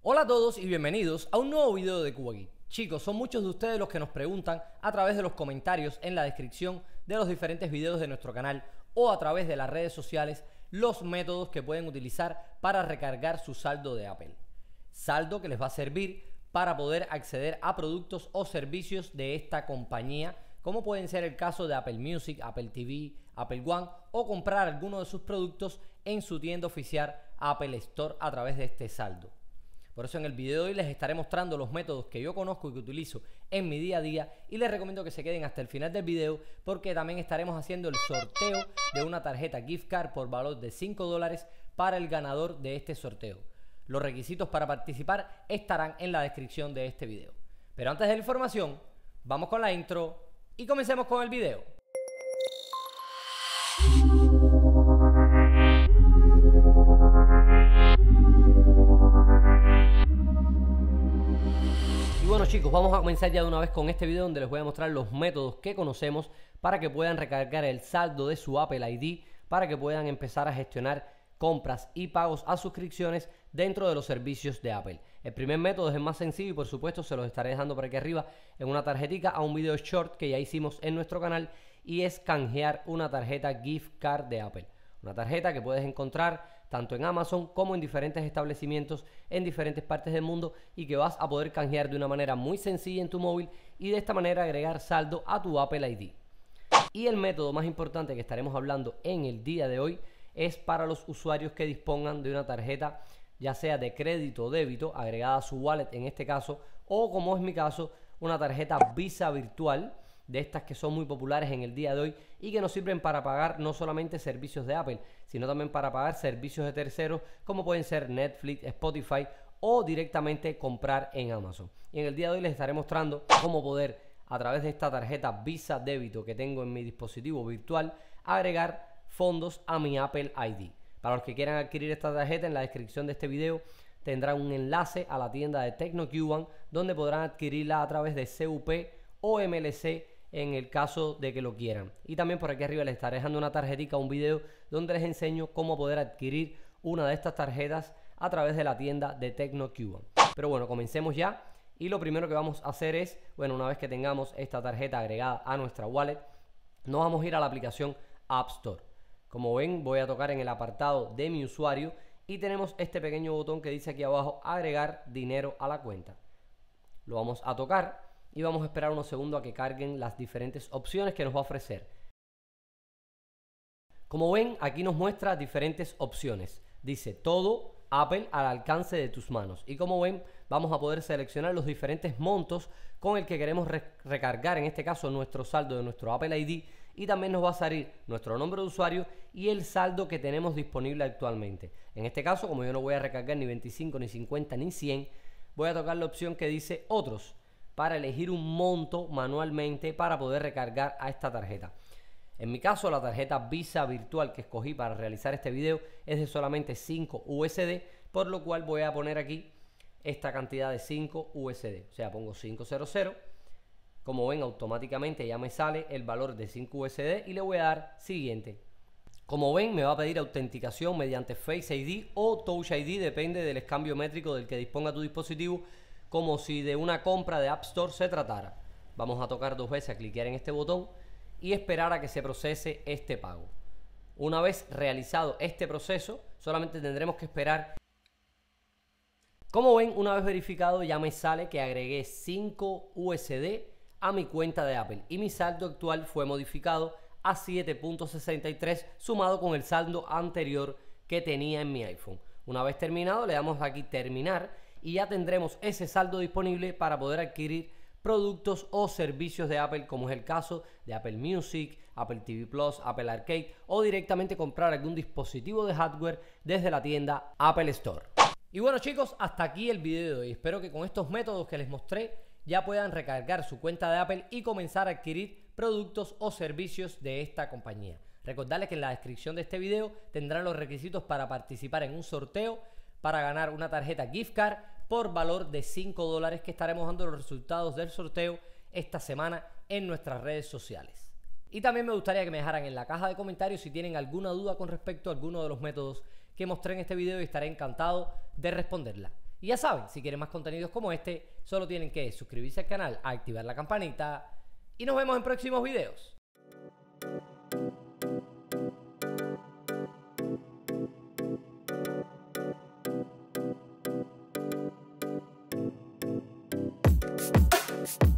Hola a todos y bienvenidos a un nuevo video de Cuba Chicos, son muchos de ustedes los que nos preguntan a través de los comentarios en la descripción de los diferentes videos de nuestro canal o a través de las redes sociales los métodos que pueden utilizar para recargar su saldo de Apple. Saldo que les va a servir para poder acceder a productos o servicios de esta compañía, como pueden ser el caso de Apple Music, Apple TV, Apple One o comprar alguno de sus productos en su tienda oficial Apple Store a través de este saldo. Por eso en el video de hoy les estaré mostrando los métodos que yo conozco y que utilizo en mi día a día y les recomiendo que se queden hasta el final del video porque también estaremos haciendo el sorteo de una tarjeta gift card por valor de 5 dólares para el ganador de este sorteo. Los requisitos para participar estarán en la descripción de este video. Pero antes de la información, vamos con la intro y comencemos con el video. bueno chicos, vamos a comenzar ya de una vez con este video donde les voy a mostrar los métodos que conocemos para que puedan recargar el saldo de su Apple ID, para que puedan empezar a gestionar compras y pagos a suscripciones dentro de los servicios de Apple. El primer método es el más sencillo y por supuesto se los estaré dejando para aquí arriba en una tarjetita a un video short que ya hicimos en nuestro canal y es canjear una tarjeta gift card de Apple. Una tarjeta que puedes encontrar tanto en Amazon como en diferentes establecimientos en diferentes partes del mundo y que vas a poder canjear de una manera muy sencilla en tu móvil y de esta manera agregar saldo a tu Apple ID. Y el método más importante que estaremos hablando en el día de hoy es para los usuarios que dispongan de una tarjeta ya sea de crédito o débito agregada a su wallet en este caso o como es mi caso una tarjeta Visa virtual de estas que son muy populares en el día de hoy y que nos sirven para pagar no solamente servicios de Apple, sino también para pagar servicios de terceros como pueden ser Netflix, Spotify o directamente comprar en Amazon. Y en el día de hoy les estaré mostrando cómo poder a través de esta tarjeta Visa débito que tengo en mi dispositivo virtual agregar fondos a mi Apple ID. Para los que quieran adquirir esta tarjeta en la descripción de este video tendrán un enlace a la tienda de TecnoCuban donde podrán adquirirla a través de CUP o MLC en el caso de que lo quieran. Y también por aquí arriba les estaré dejando una tarjetita, un video donde les enseño cómo poder adquirir una de estas tarjetas a través de la tienda de cuba Pero bueno, comencemos ya. Y lo primero que vamos a hacer es, bueno, una vez que tengamos esta tarjeta agregada a nuestra wallet, nos vamos a ir a la aplicación App Store. Como ven, voy a tocar en el apartado de mi usuario y tenemos este pequeño botón que dice aquí abajo agregar dinero a la cuenta. Lo vamos a tocar y vamos a esperar unos segundos a que carguen las diferentes opciones que nos va a ofrecer. Como ven, aquí nos muestra diferentes opciones. Dice todo Apple al alcance de tus manos. Y como ven, vamos a poder seleccionar los diferentes montos con el que queremos recargar, en este caso, nuestro saldo de nuestro Apple ID. Y también nos va a salir nuestro nombre de usuario y el saldo que tenemos disponible actualmente. En este caso, como yo no voy a recargar ni 25, ni 50, ni 100, voy a tocar la opción que dice otros para elegir un monto manualmente para poder recargar a esta tarjeta. En mi caso, la tarjeta Visa virtual que escogí para realizar este video es de solamente 5 USD, por lo cual voy a poner aquí esta cantidad de 5 USD. O sea, pongo 500. Como ven, automáticamente ya me sale el valor de 5 USD y le voy a dar siguiente. Como ven, me va a pedir autenticación mediante Face ID o Touch ID, depende del escambio métrico del que disponga tu dispositivo como si de una compra de App Store se tratara. Vamos a tocar dos veces a cliquear en este botón y esperar a que se procese este pago. Una vez realizado este proceso, solamente tendremos que esperar. Como ven, una vez verificado ya me sale que agregué 5 USD a mi cuenta de Apple y mi saldo actual fue modificado a 7.63 sumado con el saldo anterior que tenía en mi iPhone. Una vez terminado, le damos aquí terminar y ya tendremos ese saldo disponible para poder adquirir productos o servicios de Apple, como es el caso de Apple Music, Apple TV Plus, Apple Arcade o directamente comprar algún dispositivo de hardware desde la tienda Apple Store. Y bueno chicos, hasta aquí el video de hoy. Espero que con estos métodos que les mostré ya puedan recargar su cuenta de Apple y comenzar a adquirir productos o servicios de esta compañía. Recordarles que en la descripción de este video tendrán los requisitos para participar en un sorteo, para ganar una tarjeta gift card por valor de 5 dólares que estaremos dando los resultados del sorteo esta semana en nuestras redes sociales. Y también me gustaría que me dejaran en la caja de comentarios si tienen alguna duda con respecto a alguno de los métodos que mostré en este video y estaré encantado de responderla. Y ya saben, si quieren más contenidos como este, solo tienen que suscribirse al canal, activar la campanita y nos vemos en próximos videos. Thank you.